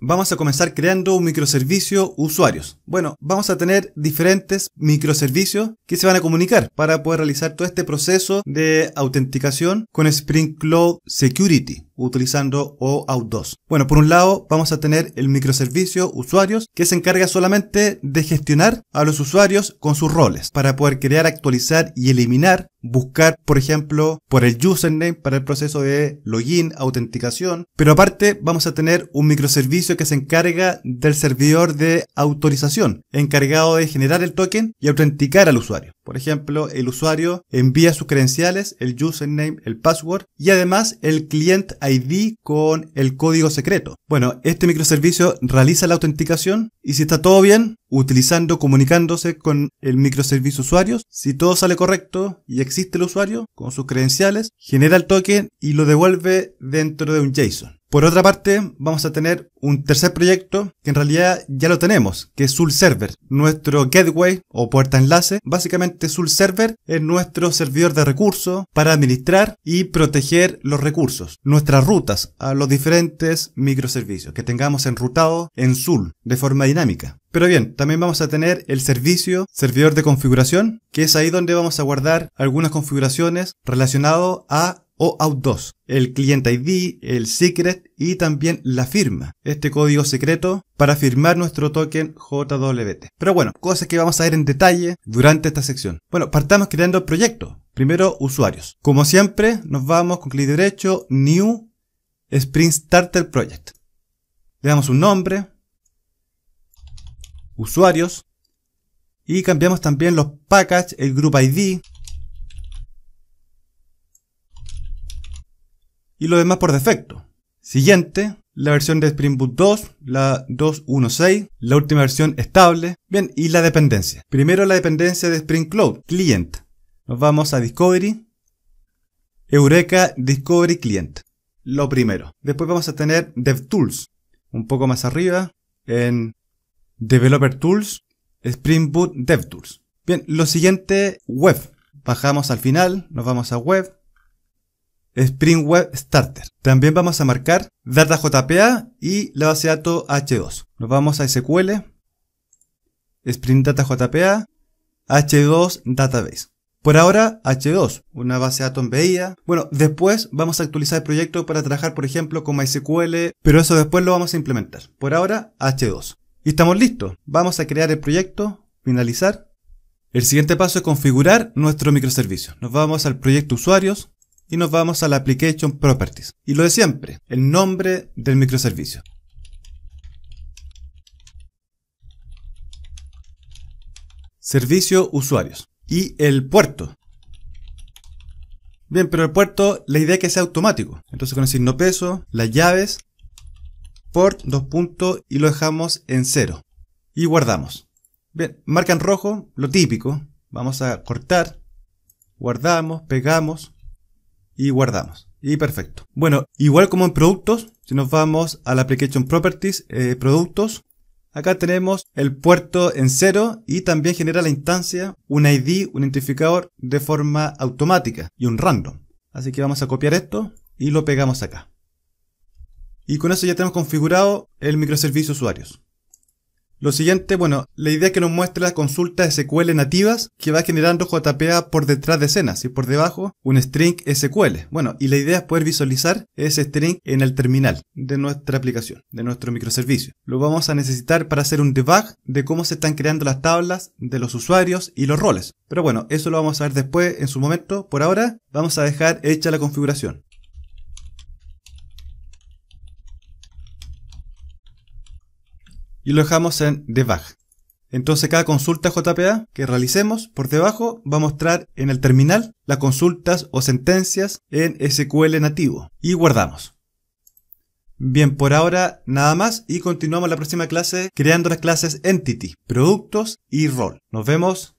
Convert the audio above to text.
Vamos a comenzar creando un microservicio usuarios. Bueno, vamos a tener diferentes microservicios que se van a comunicar para poder realizar todo este proceso de autenticación con Spring Cloud Security utilizando OAuth 2. Bueno, por un lado vamos a tener el microservicio usuarios que se encarga solamente de gestionar a los usuarios con sus roles para poder crear, actualizar y eliminar buscar, por ejemplo, por el username para el proceso de login, autenticación. Pero aparte vamos a tener un microservicio que se encarga del servidor de autorización, encargado de generar el token y autenticar al usuario. Por ejemplo, el usuario envía sus credenciales, el username, el password y además el client ID con el código secreto. Bueno, este microservicio realiza la autenticación y si está todo bien, utilizando, comunicándose con el microservicio usuarios. Si todo sale correcto y existe el usuario con sus credenciales, genera el token y lo devuelve dentro de un JSON. Por otra parte, vamos a tener un tercer proyecto que en realidad ya lo tenemos, que es Zul Server, nuestro gateway o puerta enlace. Básicamente Zul Server es nuestro servidor de recursos para administrar y proteger los recursos, nuestras rutas a los diferentes microservicios que tengamos enrutados en Zul de forma dinámica. Pero bien, también vamos a tener el servicio servidor de configuración, que es ahí donde vamos a guardar algunas configuraciones relacionadas a OAuth 2, el cliente ID, el secret y también la firma, este código secreto para firmar nuestro token JWT. Pero bueno, cosas que vamos a ver en detalle durante esta sección. Bueno, partamos creando el proyecto. Primero, usuarios. Como siempre, nos vamos con clic derecho, New Spring Starter Project. Le damos un nombre, usuarios. Y cambiamos también los packages, el group ID. Y lo demás por defecto. Siguiente, la versión de Spring Boot 2, la 2.1.6, la última versión estable. Bien, y la dependencia. Primero la dependencia de Spring Cloud, client. Nos vamos a Discovery. Eureka Discovery Client. Lo primero. Después vamos a tener DevTools. Un poco más arriba, en Developer Tools, Spring Boot DevTools. Bien, lo siguiente, web. Bajamos al final, nos vamos a web. Spring Web Starter. También vamos a marcar data JPA y la base de datos H2. Nos vamos a SQL, Spring Data JPA, H2 Database. Por ahora, H2, una base de datos en Bueno, después vamos a actualizar el proyecto para trabajar, por ejemplo, con MySQL, pero eso después lo vamos a implementar. Por ahora, H2. Y estamos listos. Vamos a crear el proyecto, finalizar. El siguiente paso es configurar nuestro microservicio. Nos vamos al proyecto usuarios y nos vamos a la application properties. Y lo de siempre, el nombre del microservicio. Servicio usuarios. Y el puerto. Bien, pero el puerto, la idea es que sea automático. Entonces con el signo peso, las llaves port, dos puntos y lo dejamos en cero. Y guardamos. Bien, marca en rojo, lo típico. Vamos a cortar, guardamos, pegamos y guardamos. Y perfecto. Bueno, igual como en productos, si nos vamos a la Application Properties, eh, productos, acá tenemos el puerto en cero y también genera la instancia un ID, un identificador de forma automática y un random. Así que vamos a copiar esto y lo pegamos acá. Y con eso ya tenemos configurado el microservicio usuarios. Lo siguiente, bueno, la idea es que nos muestre las consultas SQL nativas que va generando JPA por detrás de escenas y por debajo un string SQL. Bueno, y la idea es poder visualizar ese string en el terminal de nuestra aplicación, de nuestro microservicio. Lo vamos a necesitar para hacer un debug de cómo se están creando las tablas de los usuarios y los roles. Pero bueno, eso lo vamos a ver después en su momento. Por ahora, vamos a dejar hecha la configuración. y lo dejamos en debug. Entonces cada consulta JPA que realicemos por debajo va a mostrar en el terminal las consultas o sentencias en SQL nativo y guardamos. Bien, por ahora nada más y continuamos la próxima clase creando las clases Entity, Productos y Rol. Nos vemos.